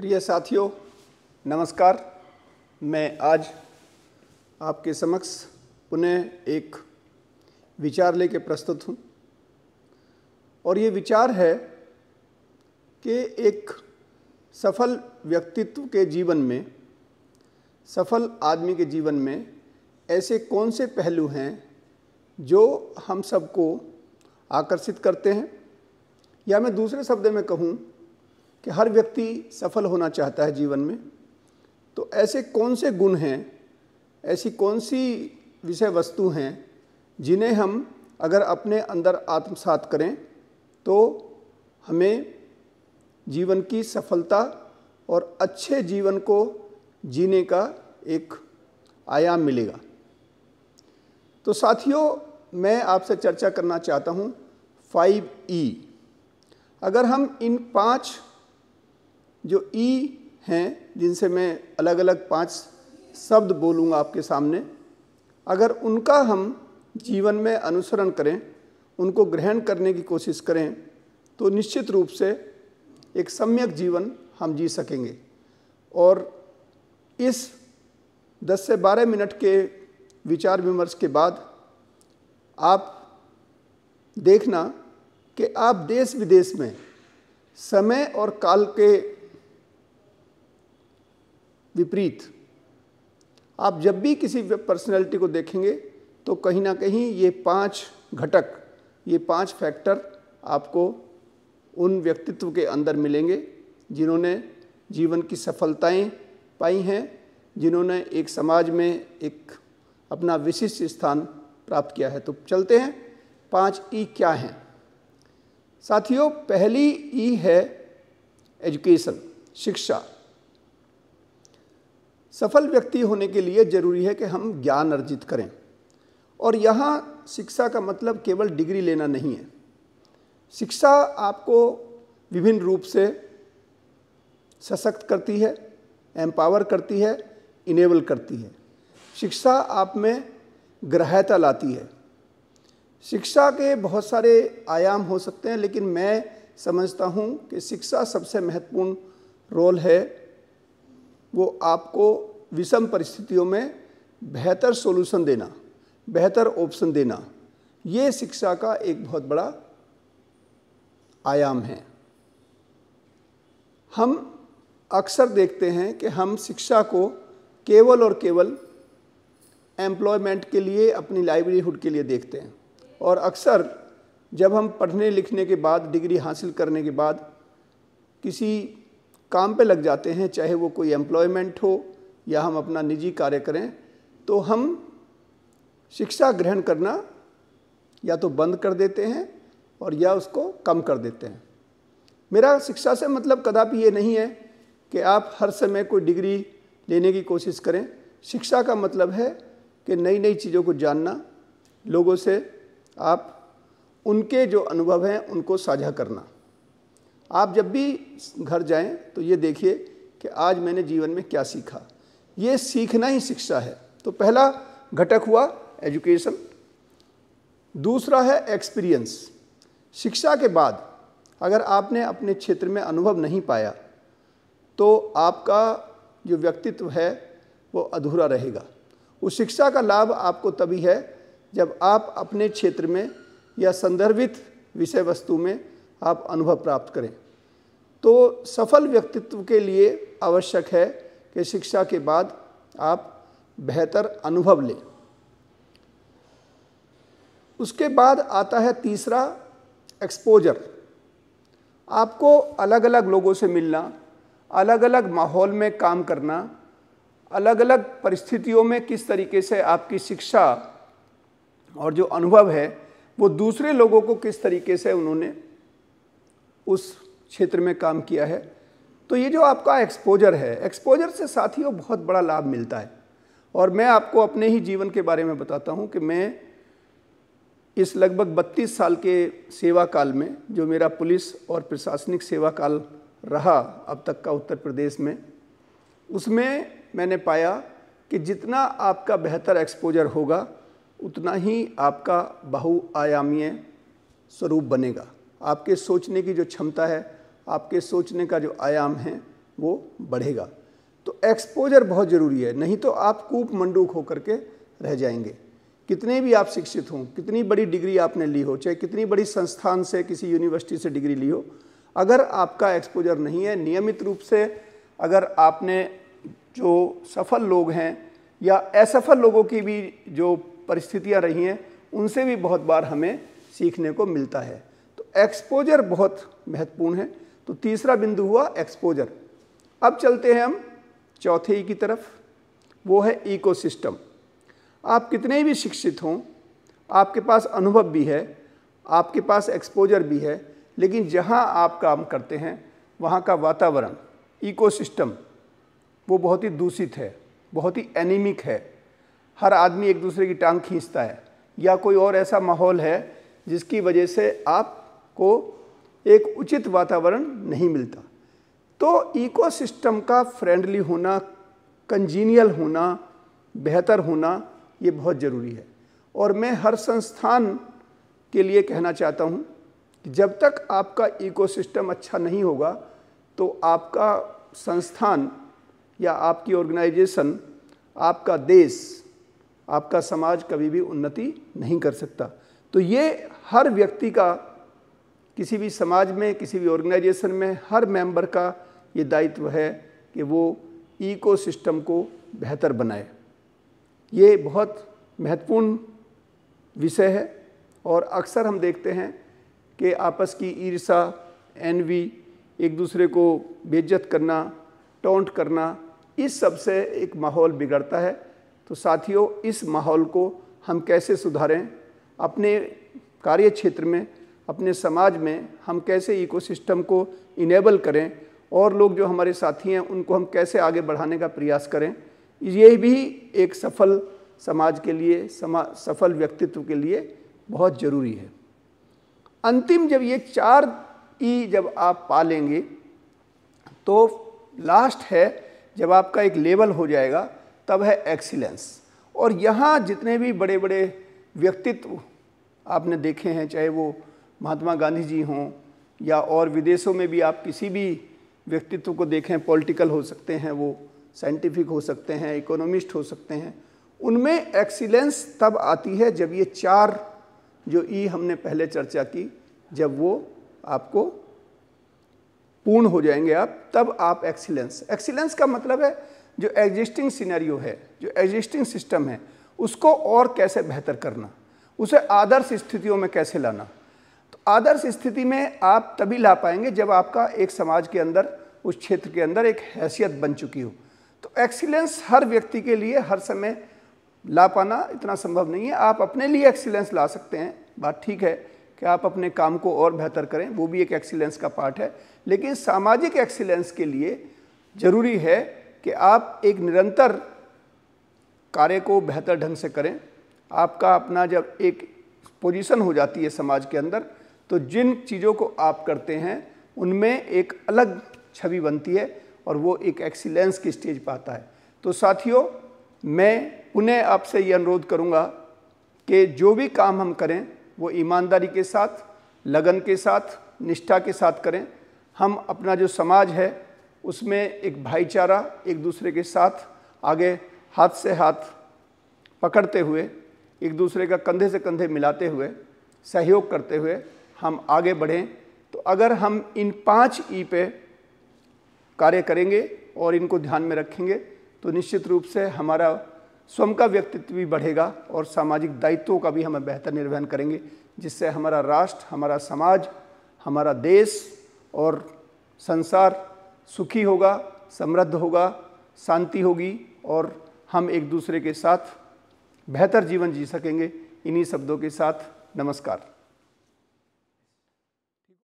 प्रिय साथियों नमस्कार मैं आज आपके समक्ष पुनः एक विचार लेके प्रस्तुत हूँ और ये विचार है कि एक सफल व्यक्तित्व के जीवन में सफल आदमी के जीवन में ऐसे कौन से पहलू हैं जो हम सबको आकर्षित करते हैं या मैं दूसरे शब्द में कहूँ कि हर व्यक्ति सफल होना चाहता है जीवन में तो ऐसे कौन से गुण हैं ऐसी कौन सी विषय वस्तु हैं जिन्हें हम अगर अपने अंदर आत्मसात करें तो हमें जीवन की सफलता और अच्छे जीवन को जीने का एक आयाम मिलेगा तो साथियों मैं आपसे चर्चा करना चाहता हूँ फाइव ई अगर हम इन पांच जो ई हैं जिनसे मैं अलग अलग पांच शब्द बोलूँगा आपके सामने अगर उनका हम जीवन में अनुसरण करें उनको ग्रहण करने की कोशिश करें तो निश्चित रूप से एक सम्यक जीवन हम जी सकेंगे और इस 10 से 12 मिनट के विचार विमर्श के बाद आप देखना कि आप देश विदेश में समय और काल के विपरीत आप जब भी किसी पर्सनैलिटी को देखेंगे तो कहीं ना कहीं ये पांच घटक ये पांच फैक्टर आपको उन व्यक्तित्व के अंदर मिलेंगे जिन्होंने जीवन की सफलताएं पाई हैं जिन्होंने एक समाज में एक अपना विशिष्ट स्थान प्राप्त किया है तो चलते हैं पांच ई क्या हैं साथियों पहली ई है एजुकेशन शिक्षा सफल व्यक्ति होने के लिए जरूरी है कि हम ज्ञान अर्जित करें और यहाँ शिक्षा का मतलब केवल डिग्री लेना नहीं है शिक्षा आपको विभिन्न रूप से सशक्त करती है एम्पावर करती है इनेबल करती है शिक्षा आप में ग्रहता लाती है शिक्षा के बहुत सारे आयाम हो सकते हैं लेकिन मैं समझता हूँ कि शिक्षा सबसे महत्वपूर्ण रोल है वो आपको विषम परिस्थितियों में बेहतर सॉल्यूशन देना बेहतर ऑप्शन देना ये शिक्षा का एक बहुत बड़ा आयाम है हम अक्सर देखते हैं कि हम शिक्षा को केवल और केवल एम्प्लॉयमेंट के लिए अपनी लाइवलीहुड के लिए देखते हैं और अक्सर जब हम पढ़ने लिखने के बाद डिग्री हासिल करने के बाद किसी काम पे लग जाते हैं चाहे वो कोई एम्प्लॉयमेंट हो या हम अपना निजी कार्य करें तो हम शिक्षा ग्रहण करना या तो बंद कर देते हैं और या उसको कम कर देते हैं मेरा शिक्षा से मतलब कदापि ये नहीं है कि आप हर समय कोई डिग्री लेने की कोशिश करें शिक्षा का मतलब है कि नई नई चीज़ों को जानना लोगों से आप उनके जो अनुभव हैं उनको साझा करना आप जब भी घर जाएं तो ये देखिए कि आज मैंने जीवन में क्या सीखा ये सीखना ही शिक्षा है तो पहला घटक हुआ एजुकेशन दूसरा है एक्सपीरियंस शिक्षा के बाद अगर आपने अपने क्षेत्र में अनुभव नहीं पाया तो आपका जो व्यक्तित्व है वो अधूरा रहेगा उस शिक्षा का लाभ आपको तभी है जब आप अपने क्षेत्र में या संदर्भित विषय वस्तु में आप अनुभव प्राप्त करें तो सफल व्यक्तित्व के लिए आवश्यक है कि शिक्षा के बाद आप बेहतर अनुभव लें उसके बाद आता है तीसरा एक्सपोजर आपको अलग अलग लोगों से मिलना अलग अलग माहौल में काम करना अलग अलग परिस्थितियों में किस तरीके से आपकी शिक्षा और जो अनुभव है वो दूसरे लोगों को किस तरीके से उन्होंने उस क्षेत्र में काम किया है तो ये जो आपका एक्सपोजर है एक्सपोजर से साथियों बहुत बड़ा लाभ मिलता है और मैं आपको अपने ही जीवन के बारे में बताता हूँ कि मैं इस लगभग 32 साल के सेवा काल में जो मेरा पुलिस और प्रशासनिक सेवा काल रहा अब तक का उत्तर प्रदेश में उसमें मैंने पाया कि जितना आपका बेहतर एक्सपोजर होगा उतना ही आपका बहुआयामीय स्वरूप बनेगा आपके सोचने की जो क्षमता है आपके सोचने का जो आयाम है वो बढ़ेगा तो एक्सपोजर बहुत ज़रूरी है नहीं तो आप कूप मंडूक होकर के रह जाएंगे कितने भी आप शिक्षित हों कितनी बड़ी डिग्री आपने ली हो चाहे कितनी बड़ी संस्थान से किसी यूनिवर्सिटी से डिग्री ली हो अगर आपका एक्सपोजर नहीं है नियमित रूप से अगर आपने जो सफल लोग हैं या असफल लोगों की भी जो परिस्थितियाँ रही हैं उनसे भी बहुत बार हमें सीखने को मिलता है एक्सपोजर बहुत महत्वपूर्ण है तो तीसरा बिंदु हुआ एक्सपोजर अब चलते हैं हम चौथे ई की तरफ वो है इकोसिस्टम आप कितने भी शिक्षित हों आपके पास अनुभव भी है आपके पास एक्सपोजर भी है लेकिन जहाँ आप काम करते हैं वहाँ का वातावरण इकोसिस्टम वो बहुत ही दूषित है बहुत ही एनीमिक है हर आदमी एक दूसरे की टांग खींचता है या कोई और ऐसा माहौल है जिसकी वजह से आप को एक उचित वातावरण नहीं मिलता तो इकोसिस्टम का फ्रेंडली होना कंजीनियल होना बेहतर होना ये बहुत ज़रूरी है और मैं हर संस्थान के लिए कहना चाहता हूँ कि जब तक आपका इकोसिस्टम अच्छा नहीं होगा तो आपका संस्थान या आपकी ऑर्गेनाइजेशन आपका देश आपका समाज कभी भी उन्नति नहीं कर सकता तो ये हर व्यक्ति का किसी भी समाज में किसी भी ऑर्गेनाइजेशन में हर मेंबर का ये दायित्व है कि वो इकोसिस्टम को बेहतर बनाए ये बहुत महत्वपूर्ण विषय है और अक्सर हम देखते हैं कि आपस की ईर्षा एनवी एक दूसरे को बेज्जत करना टोंट करना इस सब से एक माहौल बिगड़ता है तो साथियों इस माहौल को हम कैसे सुधारें अपने कार्य क्षेत्र में अपने समाज में हम कैसे इकोसिस्टम को इनेबल करें और लोग जो हमारे साथी हैं उनको हम कैसे आगे बढ़ाने का प्रयास करें ये भी एक सफल समाज के लिए समा सफल व्यक्तित्व के लिए बहुत ज़रूरी है अंतिम जब ये चार ई जब आप पालेंगे तो लास्ट है जब आपका एक लेवल हो जाएगा तब है एक्सीलेंस और यहाँ जितने भी बड़े बड़े व्यक्तित्व आपने देखे हैं चाहे वो महात्मा गांधी जी हों या और विदेशों में भी आप किसी भी व्यक्तित्व को देखें पॉलिटिकल हो सकते हैं वो साइंटिफिक हो सकते हैं इकोनॉमिस्ट हो सकते हैं उनमें एक्सीलेंस तब आती है जब ये चार जो ई हमने पहले चर्चा की जब वो आपको पूर्ण हो जाएंगे आप तब आप एक्सीलेंस एक्सीलेंस का मतलब है जो एग्जिस्टिंग सिनेरियो है जो एग्जिस्टिंग सिस्टम है उसको और कैसे बेहतर करना उसे आदर्श स्थितियों में कैसे लाना तो आदर्श स्थिति में आप तभी ला पाएंगे जब आपका एक समाज के अंदर उस क्षेत्र के अंदर एक हैसियत बन चुकी हो तो एक्सीलेंस हर व्यक्ति के लिए हर समय ला पाना इतना संभव नहीं है आप अपने लिए एक्सीलेंस ला सकते हैं बात ठीक है कि आप अपने काम को और बेहतर करें वो भी एक एक्सीलेंस का पार्ट है लेकिन सामाजिक एक्सीलेंस के लिए ज़रूरी है कि आप एक निरंतर कार्य को बेहतर ढंग से करें आपका अपना जब एक पोजीशन हो जाती है समाज के अंदर तो जिन चीज़ों को आप करते हैं उनमें एक अलग छवि बनती है और वो एक एक्सीलेंस की स्टेज पाता है तो साथियों मैं पुनः आपसे ये अनुरोध करूँगा कि जो भी काम हम करें वो ईमानदारी के साथ लगन के साथ निष्ठा के साथ करें हम अपना जो समाज है उसमें एक भाईचारा एक दूसरे के साथ आगे हाथ से हाथ पकड़ते हुए एक दूसरे का कंधे से कंधे मिलाते हुए सहयोग करते हुए हम आगे बढ़ें तो अगर हम इन पाँच ई पे कार्य करेंगे और इनको ध्यान में रखेंगे तो निश्चित रूप से हमारा स्वयं का व्यक्तित्व भी बढ़ेगा और सामाजिक दायित्वों का भी हम बेहतर निर्वहन करेंगे जिससे हमारा राष्ट्र हमारा समाज हमारा देश और संसार सुखी होगा समृद्ध होगा शांति होगी और हम एक दूसरे के साथ बेहतर जीवन जी सकेंगे इन्हीं शब्दों के साथ नमस्कार